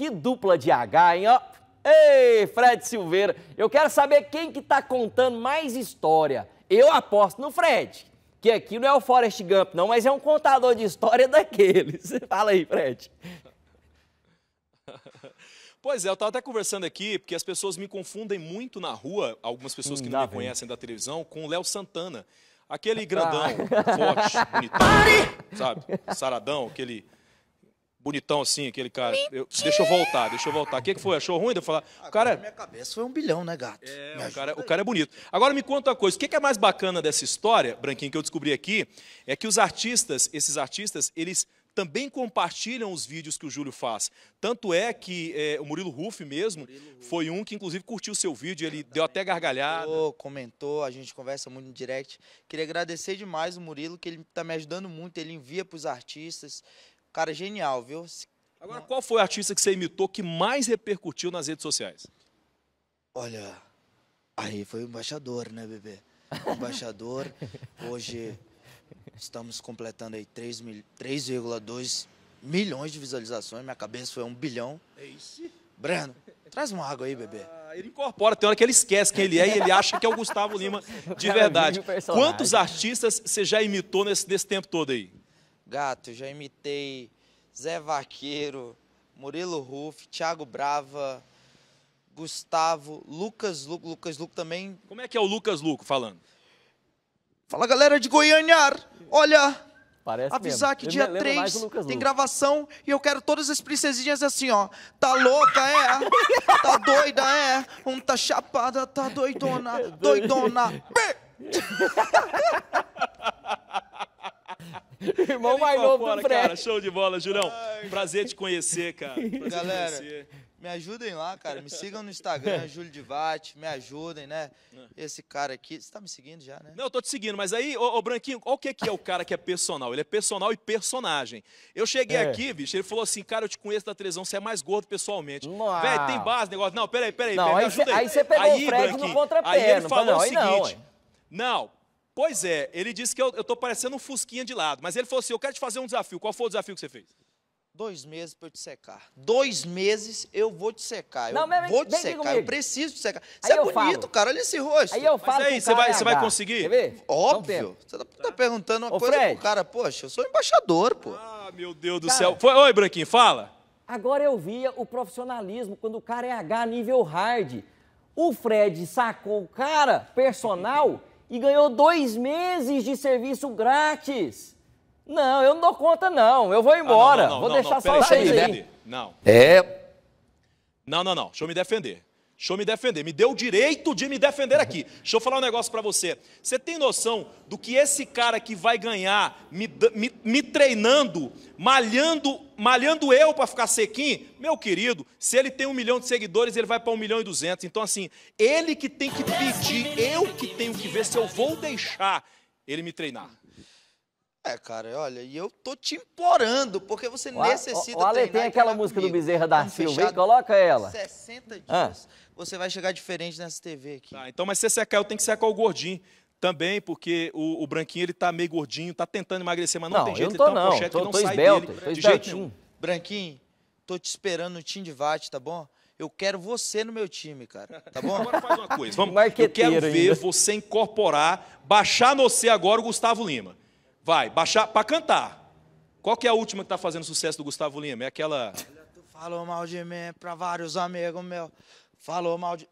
Que dupla de H, hein? Ó. Ei, Fred Silveira, eu quero saber quem que tá contando mais história. Eu aposto no Fred, que aqui não é o Forrest Gump, não, mas é um contador de história daqueles. Fala aí, Fred. Pois é, eu estava até conversando aqui, porque as pessoas me confundem muito na rua, algumas pessoas que não me conhecem da televisão, com o Léo Santana. Aquele grandão, ah. forte, bonitão, sabe? Saradão, aquele bonitão assim, aquele cara. Eu, deixa eu voltar, deixa eu voltar. O que, que foi? Achou ruim de eu falar? Ah, o cara... Agora minha cabeça foi um bilhão, né, gato? É, o, cara, o cara é bonito. Agora me conta uma coisa. O que, que é mais bacana dessa história, Branquinho, que eu descobri aqui, é que os artistas, esses artistas, eles também compartilham os vídeos que o Júlio faz. Tanto é que é, o Murilo Ruff mesmo Murilo foi um que, inclusive, curtiu o seu vídeo, ele deu até gargalhada. Comentou, comentou, a gente conversa muito no direct. Queria agradecer demais o Murilo, que ele está me ajudando muito, ele envia para os artistas, Cara, genial, viu? Agora, qual foi o artista que você imitou que mais repercutiu nas redes sociais? Olha, aí foi o embaixador, né, bebê? O embaixador, hoje estamos completando aí 3,2 milhões de visualizações, minha cabeça foi um bilhão. Ixi. Breno, traz uma água aí, bebê. Ah, ele incorpora, tem hora que ele esquece quem ele é e ele acha que é o Gustavo Lima de verdade. Quantos artistas você já imitou nesse, nesse tempo todo aí? Gato, já imitei Zé Vaqueiro, Murilo Ruff, Thiago Brava, Gustavo, Lucas Luco. Lucas Luco também. Como é que é o Lucas Luco falando? Fala galera de Goiânia! Olha! Parece avisar mesmo. que dia 3 tem gravação e eu quero todas as princesinhas assim, ó. Tá louca, é? Tá doida, é? Um tá chapada, tá doidona, é doidona. Irmão mais novo do Fred. Cara, show de bola, Julião. Ai. Prazer te conhecer, cara. Prazer Galera, conhecer. me ajudem lá, cara. Me sigam no Instagram, Júlio Divate. Me ajudem, né? É. Esse cara aqui. Você tá me seguindo já, né? Não, eu tô te seguindo, mas aí, ô, ô Branquinho, qual que é, que é o cara que é personal? Ele é personal e personagem. Eu cheguei é. aqui, bicho, ele falou assim, cara, eu te conheço da televisão, você é mais gordo pessoalmente. Velho, tem base, negócio. Não, peraí, peraí. Não, peraí, aí, aí você pegou aí, o Fred Branquinho, no contrapé. Aí ele falou não, o seguinte... não, não, Pois é, ele disse que eu estou parecendo um fusquinha de lado, mas ele falou assim: eu quero te fazer um desafio. Qual foi o desafio que você fez? Dois meses para eu te secar. Dois meses eu vou te secar. Eu não, mas, vou te secar. Eu preciso te secar. Você aí é bonito, falo. cara. Olha esse rosto. Aí eu falo. Mas aí, você vai, você vai conseguir? Quer ver? Óbvio. Você tá, tá, perguntando uma Ô, coisa Fred. pro cara. Poxa, eu sou embaixador, pô. Ah, meu Deus do cara, céu. Foi... Oi, Branquinho, fala. Agora eu via o profissionalismo quando o cara é H nível hard. O Fred sacou o cara, personal e ganhou dois meses de serviço grátis. Não, eu não dou conta, não. Eu vou embora. Ah, não, não, não, vou deixar só vocês aí. Não. É. Não, não, não. Deixa eu me defender. Deixa eu me defender, me deu o direito de me defender aqui. Deixa eu falar um negócio para você. Você tem noção do que esse cara que vai ganhar me, me, me treinando, malhando, malhando eu para ficar sequinho? Meu querido, se ele tem um milhão de seguidores, ele vai para um milhão e duzentos. Então, assim, ele que tem que pedir, eu que tenho que ver se eu vou deixar ele me treinar. É, cara, olha, e eu tô te implorando, porque você o necessita Olha, tem aquela música comigo. do Bezerra da Silva, hein? Coloca ela. 60 dias, ah. você vai chegar diferente nessa TV aqui. Tá, então, mas se secar, eu tenho que secar o gordinho também, porque o, o branquinho, ele tá meio gordinho, tá tentando emagrecer, mas não, não tem jeito, eu tá não tô, não. Um tô, que não tô sai esbelto, dele, tô de jeito nenhum. Branquinho, tô te esperando no time de VAT, tá bom? Eu quero você no meu time, cara. Tá bom? Agora faz uma coisa. Vamos. Eu quero ver ainda. você incorporar, baixar no C agora o Gustavo Lima. Vai, baixar para cantar. Qual que é a última que está fazendo sucesso do Gustavo Lima? É aquela. Olha, tu falou mal de mim para vários amigos meu. Falou mal de.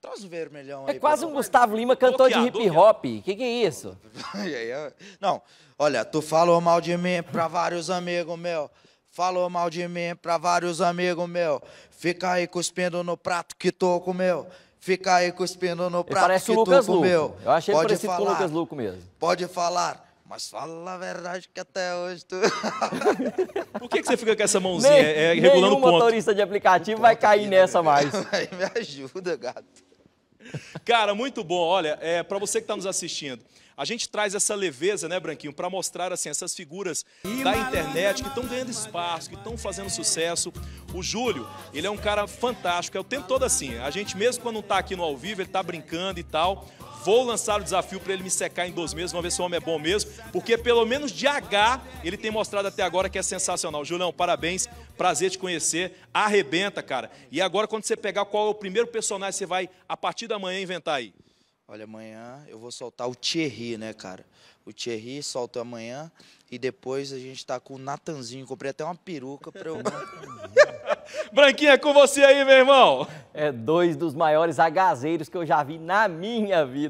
Traz tá o vermelhão é aí. É quase um Gustavo Lima cantor de hip hop. O que, que é isso? Não, olha, tu falou mal de mim para vários amigos meu. Falou mal de mim para vários amigos meu. Fica aí cuspindo no prato que tô com meu. Fica aí cuspindo no prato que tô com meu. Eu achei Pode parecido falar. com o Lucas Luco mesmo. Pode falar mas fala a verdade que até hoje tu. Por que, que você fica com essa mãozinha? Nem, é, é, regulando o ponto. motorista de aplicativo vai cair né, nessa mais. Aí me ajuda, gato. Cara, muito bom. Olha, é, para você que está nos assistindo, a gente traz essa leveza, né, Branquinho, para mostrar assim essas figuras da internet que estão ganhando espaço, que estão fazendo sucesso. O Júlio, ele é um cara fantástico. É o tempo todo assim. A gente mesmo quando não está aqui no ao vivo, ele está brincando e tal. Vou lançar o desafio para ele me secar em dois meses, vamos ver se o homem é bom mesmo, porque pelo menos de H ele tem mostrado até agora que é sensacional. Julião, parabéns, prazer te conhecer. Arrebenta, cara. E agora, quando você pegar qual é o primeiro personagem que você vai, a partir da manhã, inventar aí? Olha, amanhã eu vou soltar o Thierry, né, cara? O Thierry solta amanhã e depois a gente tá com o Natanzinho. Comprei até uma peruca pra eu. Branquinha, é com você aí, meu irmão! É dois dos maiores agazeiros que eu já vi na minha vida.